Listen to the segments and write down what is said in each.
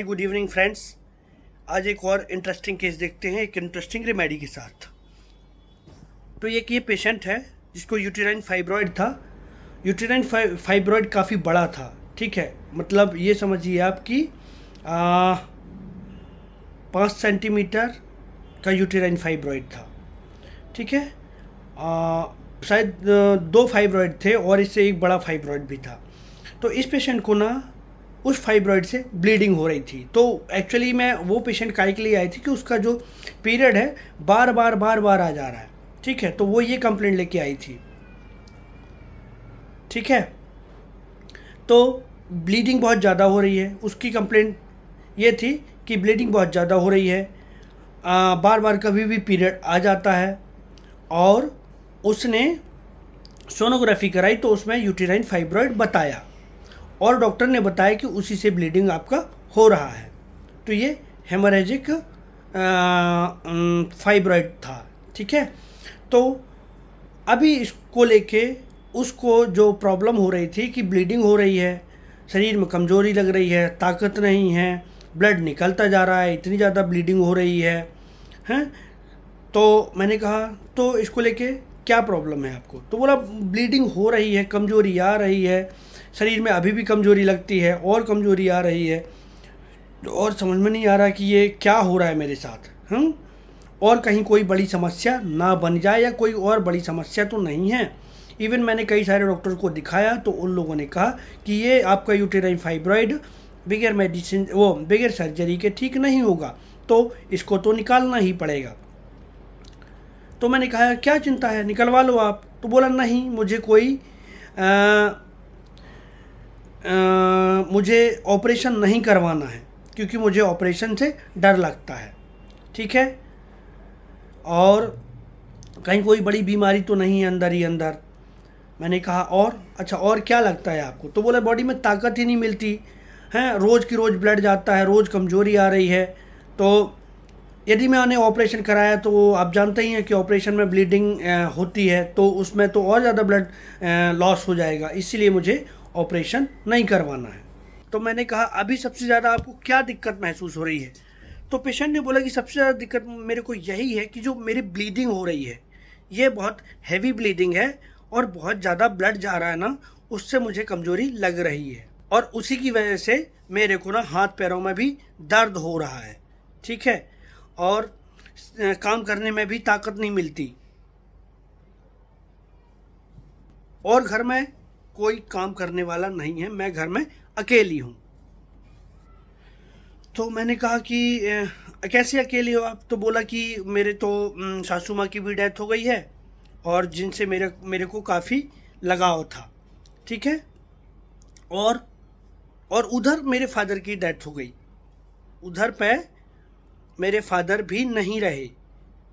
good evening friends आज एक और इंटरेस्टिंग केस देखते हैं एक इंटरेस्टिंग रेमेडी के साथ तो एक ये पेशेंट है जिसको यूटेराइन फाइब्रॉयड था यूटेराइन फाइब्रॉयड काफ़ी बड़ा था ठीक है मतलब ये समझिए आप कि पाँच सेंटीमीटर का यूटेराइन फाइब्रॉयड था ठीक है शायद दो फाइब्रॉयड थे और इससे एक बड़ा फाइब्रॉयड भी था तो इस पेशेंट को ना उस फाइब्रॉइड से ब्लीडिंग हो रही थी तो एक्चुअली मैं वो पेशेंट काय के लिए आई थी कि उसका जो पीरियड है बार बार बार बार आ जा रहा है ठीक है तो वो ये कंप्लेंट लेके आई थी ठीक है तो ब्लीडिंग बहुत ज़्यादा हो रही है उसकी कंप्लेंट ये थी कि ब्लीडिंग बहुत ज़्यादा हो रही है आ, बार बार कभी भी पीरियड आ जाता है और उसने सोनोग्राफी कराई तो उसमें यूटेराइन फाइब्रॉइड बताया और डॉक्टर ने बताया कि उसी से ब्लीडिंग आपका हो रहा है तो ये हेमरेजिक फाइब्रॉइड था ठीक है तो अभी इसको लेके उसको जो प्रॉब्लम हो रही थी कि ब्लीडिंग हो रही है शरीर में कमज़ोरी लग रही है ताकत नहीं है ब्लड निकलता जा रहा है इतनी ज़्यादा ब्लीडिंग हो रही है हैं तो मैंने कहा तो इसको लेके क्या प्रॉब्लम है आपको तो बोला ब्लीडिंग हो रही है कमज़ोरी आ रही है शरीर में अभी भी कमज़ोरी लगती है और कमज़ोरी आ रही है तो और समझ में नहीं आ रहा कि ये क्या हो रहा है मेरे साथ हम और कहीं कोई बड़ी समस्या ना बन जाए या कोई और बड़ी समस्या तो नहीं है इवन मैंने कई सारे डॉक्टर को दिखाया तो उन लोगों ने कहा कि ये आपका यूटेराइन फाइब्रॉइड बगैर मेडिसिन वो बगैर सर्जरी के ठीक नहीं होगा तो इसको तो निकालना ही पड़ेगा तो मैंने कहा क्या चिंता है निकलवा लो आप तो बोला नहीं मुझे कोई आ, मुझे ऑपरेशन नहीं करवाना है क्योंकि मुझे ऑपरेशन से डर लगता है ठीक है और कहीं कोई बड़ी बीमारी तो नहीं है अंदर ही अंदर मैंने कहा और अच्छा और क्या लगता है आपको तो बोले बॉडी में ताकत ही नहीं मिलती हैं रोज़ की रोज़ ब्लड जाता है रोज़ कमज़ोरी आ रही है तो यदि मैंने ऑपरेशन कराया तो आप जानते ही हैं कि ऑपरेशन में ब्लीडिंग होती है तो उसमें तो और ज़्यादा ब्लड लॉस हो जाएगा इसीलिए मुझे ऑपरेशन नहीं करवाना है तो मैंने कहा अभी सबसे ज़्यादा आपको क्या दिक्कत महसूस हो रही है तो पेशेंट ने बोला कि सबसे ज़्यादा दिक्कत मेरे को यही है कि जो मेरी ब्लीडिंग हो रही है ये बहुत हैवी ब्लीडिंग है और बहुत ज़्यादा ब्लड जा रहा है ना उससे मुझे कमज़ोरी लग रही है और उसी की वजह से मेरे को ना हाथ पैरों में भी दर्द हो रहा है ठीक है और काम करने में भी ताकत नहीं मिलती और घर में कोई काम करने वाला नहीं है मैं घर में अकेली हूँ तो मैंने कहा कि कैसे अकेले हो आप तो बोला कि मेरे तो सासू माँ की भी डेथ हो गई है और जिनसे मेरे मेरे को काफ़ी लगाव था ठीक है और और उधर मेरे फादर की डेथ हो गई उधर पे मेरे फादर भी नहीं रहे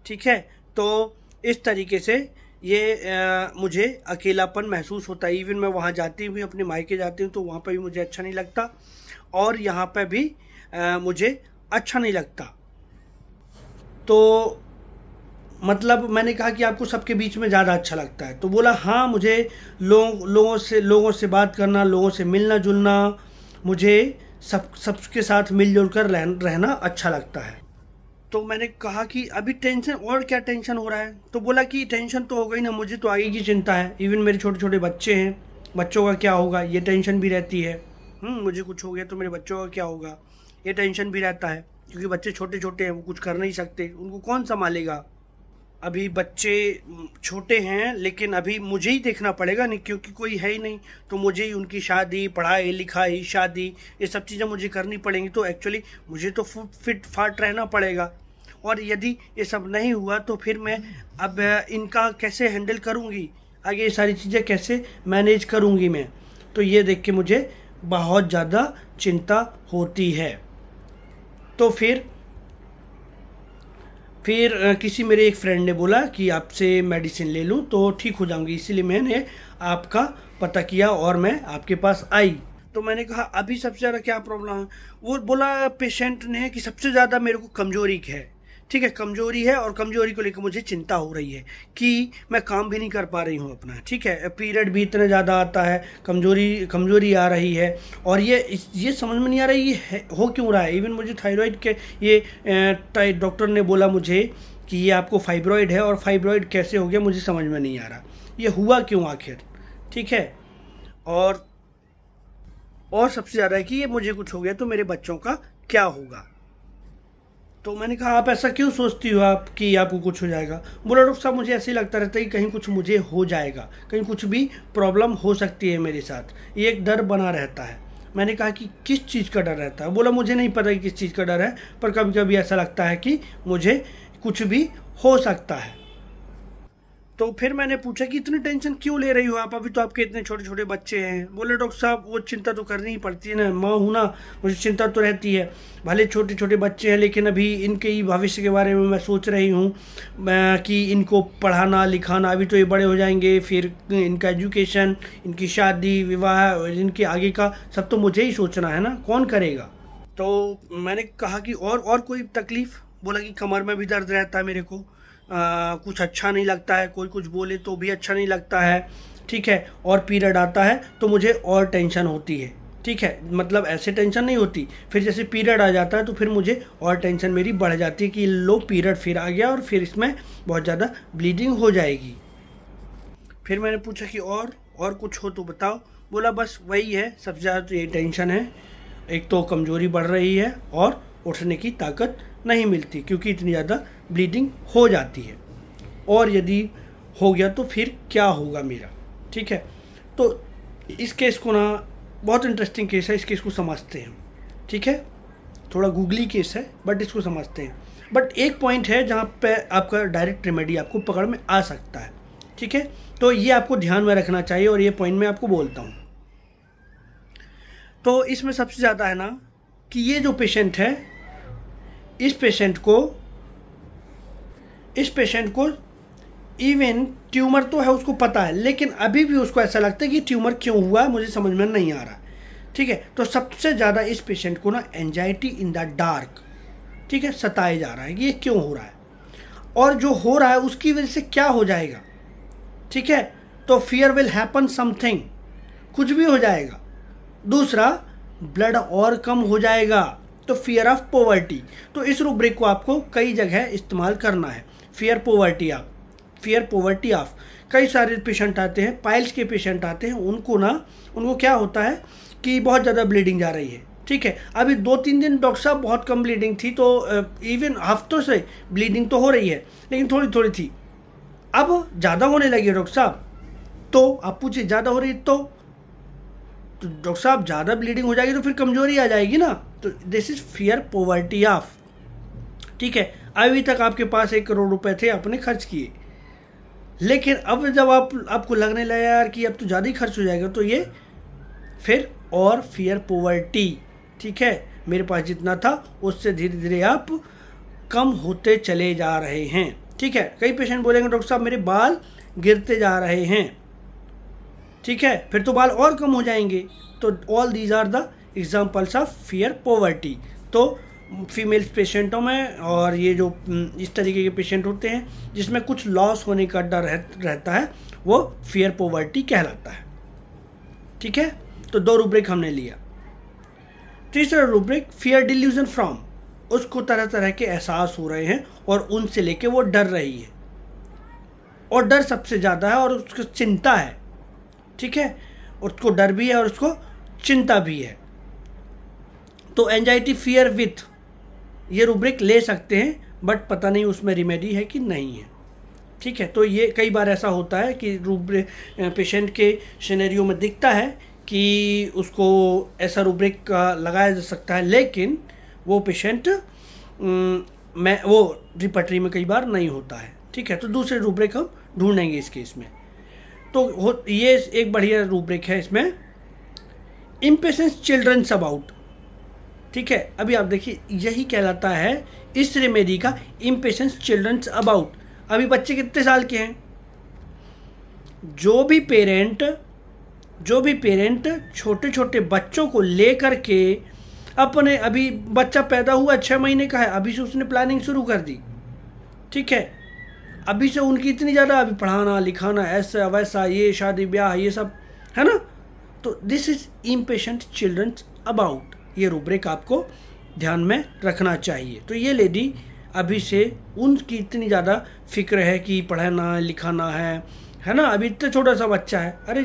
ठीक है तो इस तरीके से ये आ, मुझे अकेलापन महसूस होता है इवन मैं वहाँ जाती हूँ अपने मायके जाती हूँ तो वहाँ पर भी मुझे अच्छा नहीं लगता और यहाँ पर भी आ, मुझे अच्छा नहीं लगता तो मतलब मैंने कहा कि आपको सबके बीच में ज़्यादा अच्छा लगता है तो बोला हाँ मुझे लोग लोगों से लोगों से बात करना लोगों से मिलना जुलना मुझे सब सबके साथ मिलजुल कर रहना अच्छा लगता है तो मैंने कहा कि अभी टेंशन और क्या टेंशन हो रहा है तो बोला कि टेंशन तो हो गई ना मुझे तो आगे की चिंता है इवन मेरे छोटे छोटे बच्चे हैं बच्चों का क्या होगा ये टेंशन भी रहती है हम्म, मुझे कुछ हो गया तो मेरे बच्चों का क्या होगा ये टेंशन भी रहता है क्योंकि बच्चे छोटे छोटे हैं वो कुछ कर नहीं सकते उनको कौन संभालेगा अभी बच्चे छोटे हैं लेकिन अभी मुझे ही देखना पड़ेगा नहीं क्योंकि कोई है ही नहीं तो मुझे ही उनकी शादी पढ़ाई लिखाई शादी ये सब चीज़ें मुझे करनी पड़ेंगी तो एक्चुअली मुझे तो फिट फाट रहना पड़ेगा और यदि ये सब नहीं हुआ तो फिर मैं अब इनका कैसे हैंडल करूँगी आगे ये सारी चीज़ें कैसे मैनेज करूँगी मैं तो ये देख के मुझे बहुत ज़्यादा चिंता होती है तो फिर फिर किसी मेरे एक फ्रेंड ने बोला कि आपसे मेडिसिन ले लूँ तो ठीक हो जाऊँगी इसीलिए मैंने आपका पता किया और मैं आपके पास आई तो मैंने कहा अभी सबसे ज़्यादा क्या प्रॉब्लम है वो बोला पेशेंट ने कि सबसे ज़्यादा मेरे को कमजोरी है ठीक है कमजोरी है और कमजोरी को लेकर मुझे चिंता हो रही है कि मैं काम भी नहीं कर पा रही हूँ अपना ठीक है पीरियड भी इतना ज़्यादा आता है कमजोरी कमजोरी आ रही है और ये ये समझ में नहीं आ रहा ये है, हो क्यों रहा है इवन मुझे थायराइड के ये डॉक्टर ने बोला मुझे कि ये आपको फाइब्रॉयड है और फाइब्रॉइड कैसे हो गया मुझे समझ में नहीं आ रहा ये हुआ क्यों आखिर ठीक है और और सबसे ज़्यादा है कि ये मुझे कुछ हो गया तो मेरे बच्चों का क्या होगा तो मैंने कहा आप ऐसा क्यों सोचती हो आप कि आपको कुछ हो जाएगा बोला डॉक्टर साहब मुझे ऐसे ही लगता रहता है कि कहीं कुछ मुझे हो जाएगा कहीं कुछ भी प्रॉब्लम हो सकती है मेरे साथ ये एक डर बना रहता है मैंने कहा कि किस चीज़ का डर रहता है बोला मुझे नहीं पता कि किस चीज़ का डर है पर कभी कभी ऐसा लगता है कि मुझे कुछ भी हो सकता है तो फिर मैंने पूछा कि इतनी टेंशन क्यों ले रही हो आप अभी तो आपके इतने छोटे छोटे बच्चे हैं बोले डॉक्टर साहब वो चिंता तो करनी ही पड़ती है ना माँ हूँ ना मुझे चिंता तो रहती है भले छोटे छोटे बच्चे हैं लेकिन अभी इनके ही भविष्य के बारे में मैं सोच रही हूँ कि इनको पढ़ाना लिखाना अभी तो ये बड़े हो जाएंगे फिर इनका एजुकेशन इनकी शादी विवाह इनके आगे का सब तो मुझे ही सोचना है ना कौन करेगा तो मैंने कहा कि और और कोई तकलीफ़ बोला कि कमर में भी दर्द रहता है मेरे को आ, कुछ अच्छा नहीं लगता है कोई कुछ बोले तो भी अच्छा नहीं लगता है ठीक है और पीरियड आता है तो मुझे और टेंशन होती है ठीक है मतलब ऐसे टेंशन नहीं होती फिर जैसे पीरियड आ जाता है तो फिर मुझे और टेंशन मेरी बढ़ जाती है कि लो पीरियड फिर आ गया और फिर इसमें बहुत ज़्यादा ब्लीडिंग हो जाएगी फिर मैंने पूछा कि और और कुछ हो तो बताओ बोला बस वही है सबसे ज़्यादा तो ये टेंशन है एक तो कमज़ोरी बढ़ रही है और उठने की ताकत नहीं मिलती क्योंकि इतनी ज़्यादा ब्लीडिंग हो जाती है और यदि हो गया तो फिर क्या होगा मेरा ठीक है तो इस केस को ना बहुत इंटरेस्टिंग केस है इस केस को समझते हैं ठीक है थोड़ा गूगली केस है बट इसको समझते हैं बट एक पॉइंट है जहाँ पे आपका डायरेक्ट रेमेडी आपको पकड़ में आ सकता है ठीक है तो ये आपको ध्यान में रखना चाहिए और ये पॉइंट मैं आपको बोलता हूँ तो इसमें सबसे ज़्यादा है ना कि ये जो पेशेंट है इस पेशेंट को इस पेशेंट को इवन ट्यूमर तो है उसको पता है लेकिन अभी भी उसको ऐसा लगता है कि ट्यूमर क्यों हुआ मुझे समझ में नहीं आ रहा ठीक है तो सबसे ज़्यादा इस पेशेंट को ना एनजाइटी इन द डार्क ठीक है सताया जा रहा है कि ये क्यों हो रहा है और जो हो रहा है उसकी वजह से क्या हो जाएगा ठीक है तो फियर विल हैपन समथिंग कुछ भी हो जाएगा दूसरा ब्लड और कम हो जाएगा तो फियर ऑफ पोवर्टी तो इस रूब्रिक को आपको कई जगह इस्तेमाल करना है fear poverty of fear poverty of कई सारे पेशेंट आते हैं पाइल्स के पेशेंट आते हैं उनको ना उनको क्या होता है कि बहुत ज़्यादा ब्लीडिंग जा रही है ठीक है अभी दो तीन दिन डॉक्टर साहब बहुत कम ब्लीडिंग थी तो इवन हफ्तों से ब्लीडिंग तो हो रही है लेकिन थोड़ी थोड़ी थी अब ज़्यादा होने लगी डॉक्टर साहब तो आप पूछिए ज़्यादा हो रही है तो तो डॉक्टर साहब ज़्यादा ब्लीडिंग हो जाएगी तो फिर कमजोरी आ जाएगी ना तो this is fear poverty of ठीक है अभी तक आपके पास एक करोड़ रुपए थे आपने खर्च किए लेकिन अब जब आप आपको लगने लगा यार कि अब तो ज़्यादा ही खर्च हो जाएगा तो ये फिर और फियर पोवर्टी ठीक है मेरे पास जितना था उससे धीरे धीरे आप कम होते चले जा रहे हैं ठीक है कई पेशेंट बोलेंगे डॉक्टर साहब मेरे बाल गिरते जा रहे हैं ठीक है फिर तो बाल और कम हो जाएंगे तो all these are the examples of fear poverty तो फीमेल पेशेंटों में और ये जो हम्म, इस तरीके के पेशेंट होते हैं जिसमें कुछ लॉस होने का डर रह, रहता है वो फियर पॉवर्टी कहलाता है ठीक है तो दो रूब्रिक हमने लिया तीसरा रूब्रिक फियर डिल्यूजन फ्रॉम उसको तरह तरह के एहसास हो रहे हैं और उनसे लेके वो डर रही है और डर सबसे ज़्यादा है और उसको चिंता है ठीक है उसको डर भी है और उसको चिंता भी है तो एंजाइटी फियर विथ ये रूब्रिक ले सकते हैं बट पता नहीं उसमें रिमेडी है कि नहीं है ठीक है तो ये कई बार ऐसा होता है कि रूब्रिक पेशेंट के सिनेरियो में दिखता है कि उसको ऐसा रूब्रिक लगाया जा सकता है लेकिन वो पेशेंट मैं वो रिपटरी में कई बार नहीं होता है ठीक है तो दूसरे रूब्रिक हम ढूंढेंगे इस केस में तो ये एक बढ़िया रूब्रिक है इसमें इम्पेशेंस चिल्ड्रंस अबाउट ठीक है अभी आप देखिए यही कहलाता है इस रेमेडी का इम्पेशेंस चिल्ड्रंस अबाउट अभी बच्चे कितने साल के हैं जो भी पेरेंट जो भी पेरेंट छोटे छोटे बच्चों को लेकर के अपने अभी बच्चा पैदा हुआ छः महीने का है अभी से उसने प्लानिंग शुरू कर दी ठीक है अभी से उनकी इतनी ज़्यादा अभी पढ़ाना लिखाना ऐसा वैसा ये शादी ब्याह ये सब है ना तो this is impatient childrens about ये रूब्रिक आपको ध्यान में रखना चाहिए तो ये लेडी अभी से उनकी इतनी ज़्यादा फिक्र है कि पढ़ना है लिखाना है है ना अभी इतना छोटा सा बच्चा है अरे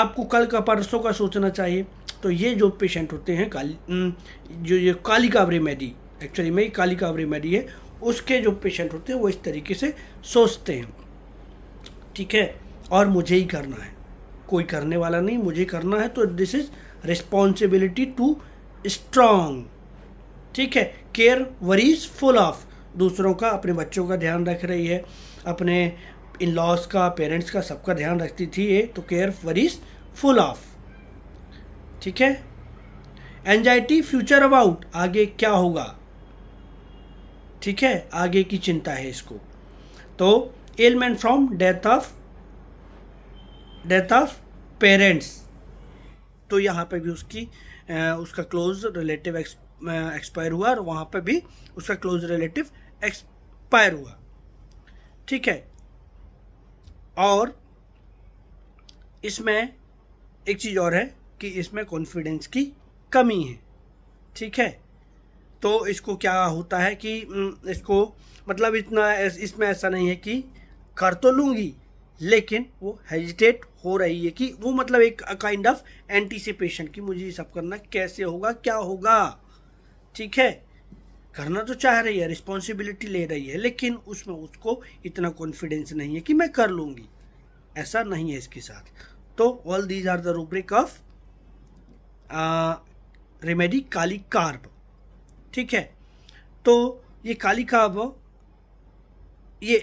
आपको कल का परसों का सोचना चाहिए तो ये जो पेशेंट होते हैं काली जो ये काली कावरी मैडी एक्चुअली में काली कावरी मैडी है उसके जो पेशेंट होते हैं वो इस तरीके से सोचते हैं ठीक है और मुझे ही करना है कोई करने वाला नहीं मुझे करना है तो this is responsibility to strong ठीक है केयर वरीज फुल ऑफ दूसरों का अपने बच्चों का ध्यान रख रही है अपने इन लॉज का पेरेंट्स का सबका ध्यान रखती थी ये तो केयर वरीज फुल ऑफ ठीक है एनजाइटी फ्यूचर अबाउट आगे क्या होगा ठीक है आगे की चिंता है इसको तो ailment from death of death of parents तो यहाँ पे भी उसकी उसका क्लोज रिलेटिव एक्सपायर हुआ और वहाँ पे भी उसका क्लोज रिलेटिव एक्सपायर हुआ ठीक है और इसमें एक चीज़ और है कि इसमें कॉन्फिडेंस की कमी है ठीक है तो इसको क्या होता है कि इसको मतलब इतना इसमें ऐसा नहीं है कि कर तो लूँगी लेकिन वो हेजिटेट हो रही है कि वो मतलब एक काइंड ऑफ एंटीसिपेशन कि मुझे ये सब करना कैसे होगा क्या होगा ठीक है करना तो चाह रही है रिस्पॉन्सिबिलिटी ले रही है लेकिन उसमें उसको इतना कॉन्फिडेंस नहीं है कि मैं कर लूँगी ऐसा नहीं है इसके साथ तो all these are the rubric of remedy kali carb ठीक है तो ये काली का अब ये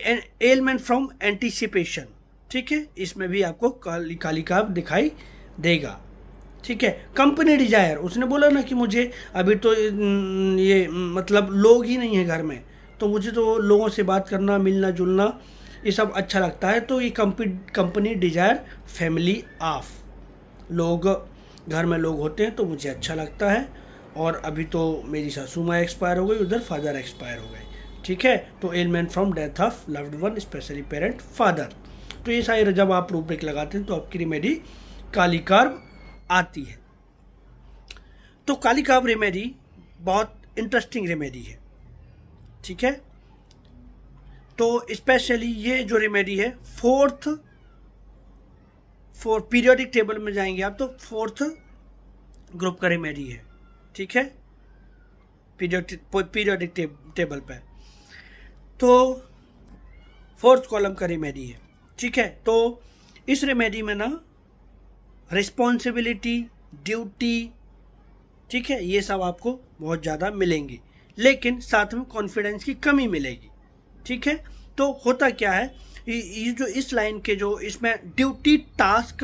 एलमेंट फ्रॉम एंटीसिपेशन ठीक है इसमें भी आपको काली काली का दिखाई देगा ठीक है कंपनी डिजायर उसने बोला ना कि मुझे अभी तो ये मतलब लोग ही नहीं है घर में तो मुझे तो लोगों से बात करना मिलना जुलना ये सब अच्छा लगता है तो ये कंपनी डिजायर फैमिली ऑफ लोग घर में लोग होते हैं तो मुझे अच्छा लगता है और अभी तो मेरी सासू माँ एक्सपायर हो गई उधर फादर एक्सपायर हो गए ठीक है तो ailment from death of loved one especially parent father तो ये सारी जब आप रूपरेख लगाते हैं तो आपकी रेमेडी काली कार्ब आती है तो काली कार्ब रेमेडी बहुत इंटरेस्टिंग रेमेडी है ठीक है तो स्पेशली ये जो रेमेडी है फोर्थ फोर पीरियोडिक टेबल में जाएंगे आप तो फोर्थ ग्रुप का रेमेडी है ठीक है पीरियोडिक टेबल पर तो फोर्थ कॉलम का रेमेडी है ठीक है तो इस रेमेडी में ना रिस्पॉन्सिबिलिटी ड्यूटी ठीक है ये सब आपको बहुत ज़्यादा मिलेंगे लेकिन साथ में कॉन्फिडेंस की कमी मिलेगी ठीक है तो होता क्या है ये जो इस लाइन के जो इसमें ड्यूटी टास्क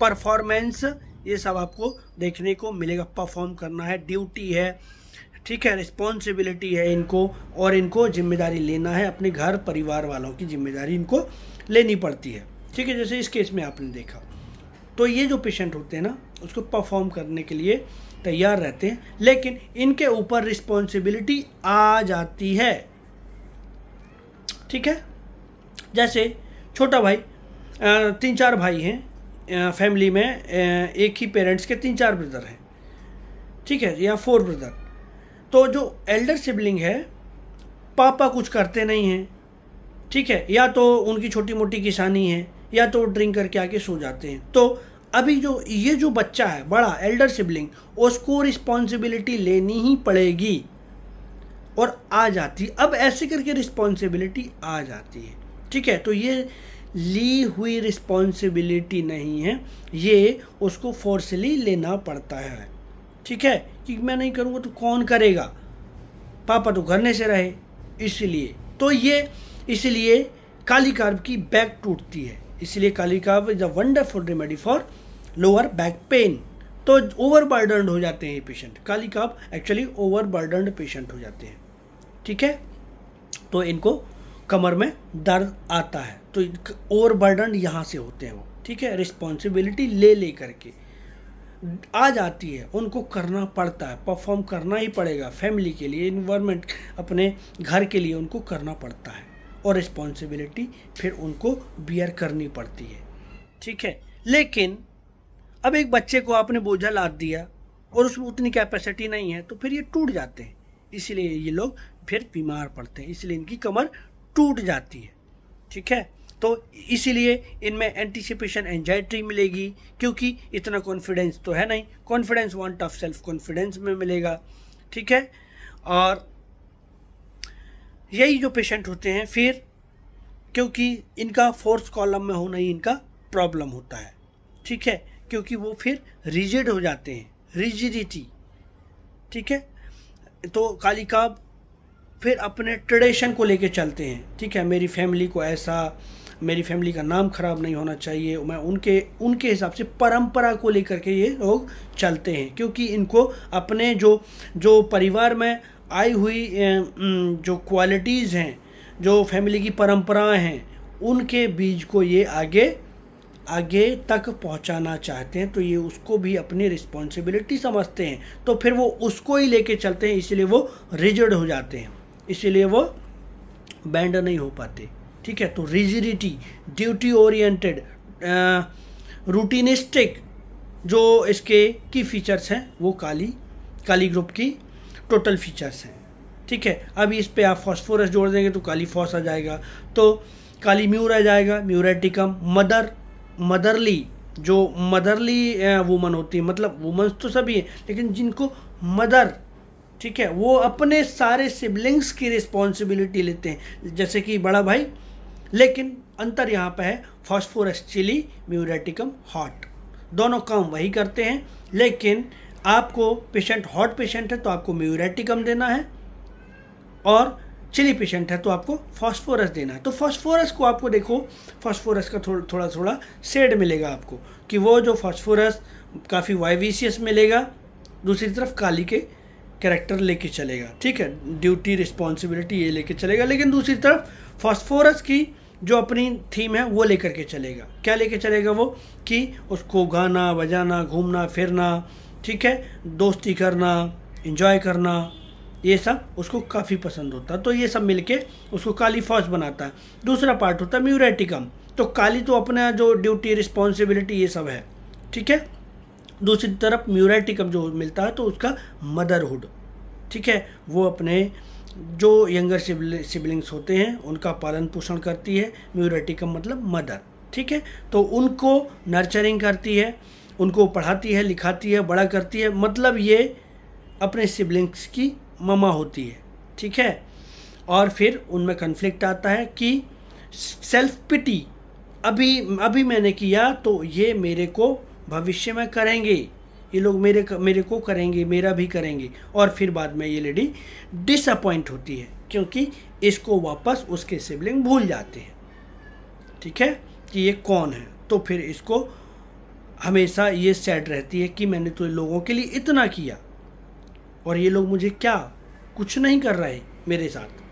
परफॉर्मेंस ये सब आपको देखने को मिलेगा परफॉर्म करना है ड्यूटी है ठीक है रिस्पॉन्सिबिलिटी है इनको और इनको जिम्मेदारी लेना है अपने घर परिवार वालों की जिम्मेदारी इनको लेनी पड़ती है ठीक है जैसे इस केस में आपने देखा तो ये जो पेशेंट होते हैं ना उसको परफॉर्म करने के लिए तैयार रहते हैं लेकिन इनके ऊपर रिस्पॉन्सिबिलिटी आ जाती है ठीक है जैसे छोटा भाई तीन चार भाई हैं फैमिली में एक ही पेरेंट्स के तीन चार ब्रदर हैं ठीक है या फोर ब्रदर तो जो एल्डर सिबलिंग है पापा कुछ करते नहीं हैं ठीक है या तो उनकी छोटी मोटी किसानी है या तो ड्रिंक करके आके सो जाते हैं तो अभी जो ये जो बच्चा है बड़ा एल्डर सिबलिंग उसको रिस्पॉन्सिबिलिटी लेनी ही पड़ेगी और आ जाती अब ऐसे करके रिस्पॉन्सिबिलिटी आ जाती है ठीक है तो ये ली हुई रिस्पॉन्सिबिलिटी नहीं है ये उसको फोर्सली लेना पड़ता है ठीक है कि मैं नहीं करूँगा तो कौन करेगा पापा तो घरने से रहे इसलिए तो ये इसलिए काली कार्ब की बैक टूटती है इसलिए kali carb is a wonderful remedy for lower back pain तो ओवरबर्डनड हो जाते हैं ये patient kali carb actually overburdened patient हो जाते हैं ठीक है तो इनको कमर में दर्द आता है तो ओवर बर्डन यहाँ से होते हैं वो ठीक है रिस्पॉन्सिबिलिटी ले ले करके आ जाती है उनको करना पड़ता है परफॉर्म करना ही पड़ेगा फैमिली के लिए इन्वायरमेंट अपने घर के लिए उनको करना पड़ता है और रिस्पॉन्सिबिलिटी फिर उनको बियर करनी पड़ती है ठीक है लेकिन अब एक बच्चे को आपने बोझा लाद दिया और उसमें उतनी कैपेसिटी नहीं है तो फिर ये टूट जाते हैं इसलिए ये लोग फिर बीमार पड़ते हैं इसलिए इनकी कमर टूट जाती है ठीक है तो इसीलिए इनमें एंटिसिपेशन एंजाइटी मिलेगी क्योंकि इतना कॉन्फिडेंस तो है नहीं confidence want of self confidence में मिलेगा ठीक है और यही जो पेशेंट होते हैं फिर क्योंकि इनका फोर्थ कॉलम में होना ही इनका प्रॉब्लम होता है ठीक है क्योंकि वो फिर रिजिड हो जाते हैं रिजिडिटी ठीक है तो कालिका फिर अपने ट्रेडिशन को लेके चलते हैं ठीक है मेरी फैमिली को ऐसा मेरी फैमिली का नाम खराब नहीं होना चाहिए मैं उनके उनके हिसाब से परंपरा को लेकर के ये लोग चलते हैं क्योंकि इनको अपने जो जो परिवार में आई हुई जो क्वालिटीज़ हैं जो फैमिली की परंपराएं हैं उनके बीज को ये आगे आगे तक पहुंचाना चाहते हैं तो ये उसको भी अपनी रिस्पॉन्सिबिलिटी समझते हैं तो फिर वो उसको ही लेके चलते हैं इसीलिए वो रिजर्ड हो जाते हैं इसीलिए वो बैंड नहीं हो पाते ठीक है तो रिजिडिटी ड्यूटी ओरिएंटेड रूटीनिस्टिक जो इसके की फीचर्स हैं वो काली काली ग्रुप की टोटल फीचर्स हैं ठीक है अब इस पे आप फॉस्फोरस जोड़ देंगे तो काली फॉस आ जाएगा तो काली म्यूर आ जाएगा म्यूरेटिकम मदर मदरली जो मदरली वुमन होती है मतलब वुमन्स तो सभी हैं लेकिन जिनको मदर ठीक है वो अपने सारे सिबलिंग्स की रिस्पॉन्सिबिलिटी लेते हैं जैसे कि बड़ा भाई लेकिन अंतर यहाँ पर है फॉस्फोरस चिली म्यूरेटिकम हॉट दोनों काम वही करते हैं लेकिन आपको पेशेंट हॉट पेशेंट है तो आपको म्यूरेटिकम देना है और चिली पेशेंट है तो आपको फॉस्फोरस देना है तो फॉस्फोरस को आपको देखो फॉस्फोरस का थोड़ा थोड़ा थोड़ा सेड मिलेगा आपको कि वो जो फॉस्फोरस काफ़ी वाइविशियस मिलेगा दूसरी तरफ काली के कैरेक्टर लेके चलेगा ठीक है ड्यूटी रिस्पॉन्सिबिलिटी ये लेके चलेगा लेकिन दूसरी तरफ फॉस्फोरस की जो अपनी थीम है वो लेकर के चलेगा क्या लेके चलेगा वो कि उसको गाना बजाना घूमना फिरना ठीक है दोस्ती करना इंजॉय करना ये सब उसको काफ़ी पसंद होता है तो ये सब मिलके उसको काली फौज बनाता है दूसरा पार्ट होता है म्यूरेटिकम तो काली तो अपना जो ड्यूटी रिस्पॉन्सिबिलिटी ये सब है ठीक है दूसरी तरफ म्यूरेटिकम जो मिलता है तो उसका मदरहुड ठीक है वो अपने जो यंगर सिबलिंग्स होते हैं उनका पालन पोषण करती है म्यूरेटिकम मतलब मदर ठीक है तो उनको नर्चरिंग करती है उनको पढ़ाती है लिखाती है बड़ा करती है मतलब ये अपने सिबलिंग्स की ममा होती है ठीक है और फिर उनमें कन्फ्लिक्ट आता है कि सेल्फ पिटी अभी अभी मैंने किया तो ये मेरे को भविष्य में करेंगे ये लोग मेरे मेरे को करेंगे मेरा भी करेंगे और फिर बाद में ये लेडी डिसअपॉइंट होती है क्योंकि इसको वापस उसके सिबलिंग भूल जाते हैं ठीक है कि ये कौन है तो फिर इसको हमेशा ये सैड रहती है कि मैंने तो लोगों के लिए इतना किया और ये लोग मुझे क्या कुछ नहीं कर रहे मेरे साथ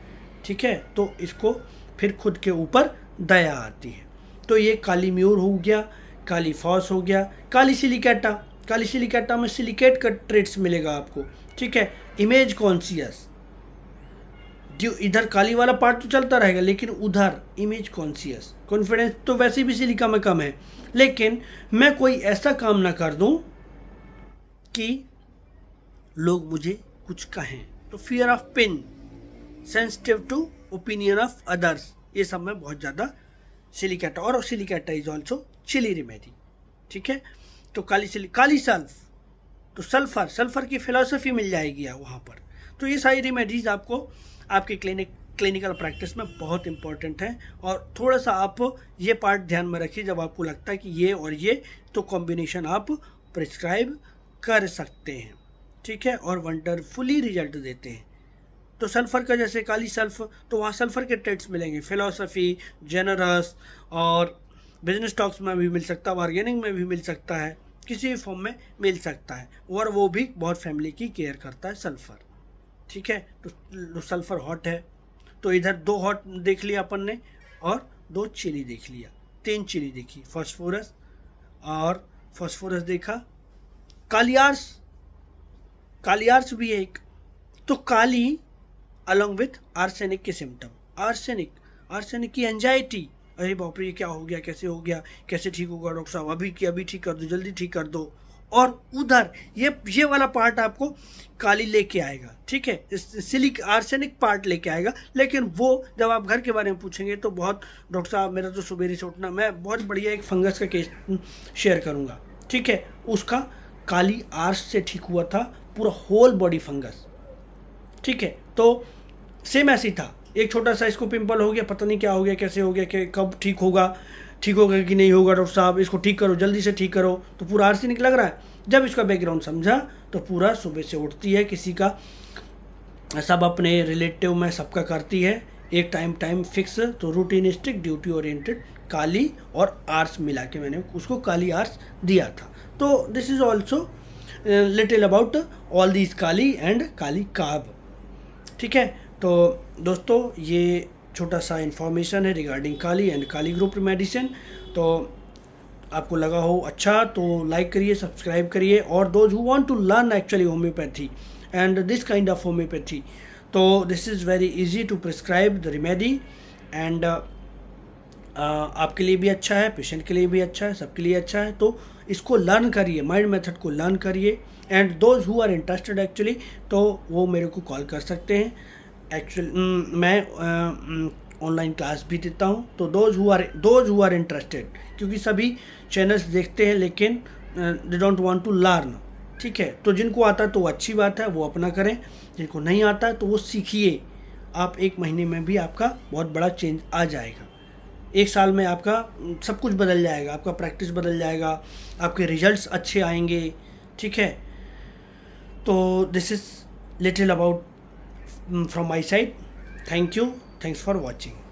ठीक है तो इसको फिर खुद के ऊपर दया आती है तो ये काली म्यूर हो गया काली फॉस हो गया काली सिलिकेटा काली सिलिकेटा में सिलिकेट का ट्रेड्स मिलेगा आपको ठीक है इमेज कॉन्सियस जो इधर काली वाला पार्ट तो चलता रहेगा लेकिन उधर इमेज कॉन्सियस कॉन्फिडेंस तो वैसे भी सिलिका में कम है लेकिन मैं कोई ऐसा काम ना कर दूं कि लोग मुझे कुछ कहें तो fear of pain sensitive to opinion of others ये सब में बहुत ज़्यादा सिलिकेटा और silicata is also chilly remedy ठीक है तो काली चिली काली सल्फ तो सल्फ़र सल्फ़र की फ़िलासफ़ी मिल जाएगी वहाँ पर तो ये सारी रेमेडीज़ आपको आपके क्लिनिक क्लिनिकल प्रैक्टिस में बहुत इंपॉर्टेंट है और थोड़ा सा आप ये पार्ट ध्यान में रखिए जब आपको लगता है कि ये और ये तो कॉम्बिनेशन आप प्रिस्क्राइब कर सकते हैं ठीक है और वंडरफुली रिजल्ट देते हैं तो सल्फ़र का जैसे काली सल्फ तो वहाँ सल्फ़र के ट्रेड्स मिलेंगे फ़िलासफ़ी जेनरस और बिजनेस स्टॉक्स में भी मिल सकता है बार्गेनिंग में भी मिल सकता है किसी भी फॉर्म में मिल सकता है और वो भी बहुत फैमिली की केयर करता है सल्फ़र ठीक है तो सल्फ़र तो हॉट है तो इधर दो हॉट देख लिया अपन ने और दो चिली देख लिया तीन चिली देखी फॉस्फोरस और फॉस्फोरस देखा कालियार्स कालियार्स भी है एक तो काली अलोंग विथ आर्सेनिक के सिम्टम आर्सेनिक आर्सेनिक की एंजाइटी अरे बाप रे ये क्या हो गया कैसे हो गया कैसे ठीक होगा डॉक्टर साहब अभी की अभी ठीक कर दो जल्दी ठीक कर दो और उधर ये ये वाला पार्ट आपको काली लेके आएगा ठीक है सिलिक आर्सेनिक पार्ट लेके आएगा लेकिन वो जब आप घर के बारे में पूछेंगे तो बहुत डॉक्टर साहब मेरा तो सुबेरे से उठना मैं बहुत बढ़िया एक फंगस का केस शेयर करूँगा ठीक है उसका काली आर्स से ठीक हुआ था पूरा होल बॉडी फंगस ठीक है तो सेम ऐसी था एक छोटा सा इसको पिंपल हो गया पता नहीं क्या हो गया कैसे हो गया कि कब ठीक होगा ठीक होगा कि नहीं होगा डॉक्टर साहब इसको ठीक करो जल्दी से ठीक करो तो पूरा आर्सेनिक लग रहा है जब इसका बैकग्राउंड समझा तो पूरा सुबह से उठती है किसी का सब अपने रिलेटिव में सबका करती है एक टाइम टाइम फिक्स तो रूटीनिस्टिक ड्यूटी ओरिएंटेड काली और आर्ट्स मिला के मैंने उसको काली आर्ट्स दिया था तो this is also little about all these kali and kali carb ठीक है तो दोस्तों ये छोटा सा इन्फॉर्मेशन है regarding kali and kali group medicine तो आपको लगा हो अच्छा तो लाइक करिए सब्सक्राइब करिए और those who want to learn actually homeopathy and this kind of homeopathy तो this is very easy to prescribe the remedy and आपके लिए भी अच्छा है पेशेंट के लिए भी अच्छा है सबके लिए अच्छा है तो इसको लर्न करिए माइंड मेथड को लर्न करिए and those who are interested actually तो वो मेरे को कॉल कर सकते हैं एक्चुअल mm, मैं ऑनलाइन uh, क्लास mm, भी देता हूँ तो those who are those who are interested क्योंकि सभी चैनल्स देखते हैं लेकिन they don't want to learn ठीक है तो जिनको आता है तो अच्छी बात है वो अपना करें जिनको नहीं आता तो वो सीखिए आप एक महीने में भी आपका बहुत बड़ा चेंज आ जाएगा एक साल में आपका mm, सब कुछ बदल जाएगा आपका प्रैक्टिस बदल जाएगा आपके रिजल्ट्स अच्छे आएंगे ठीक है तो this is little about from my side thank you thanks for watching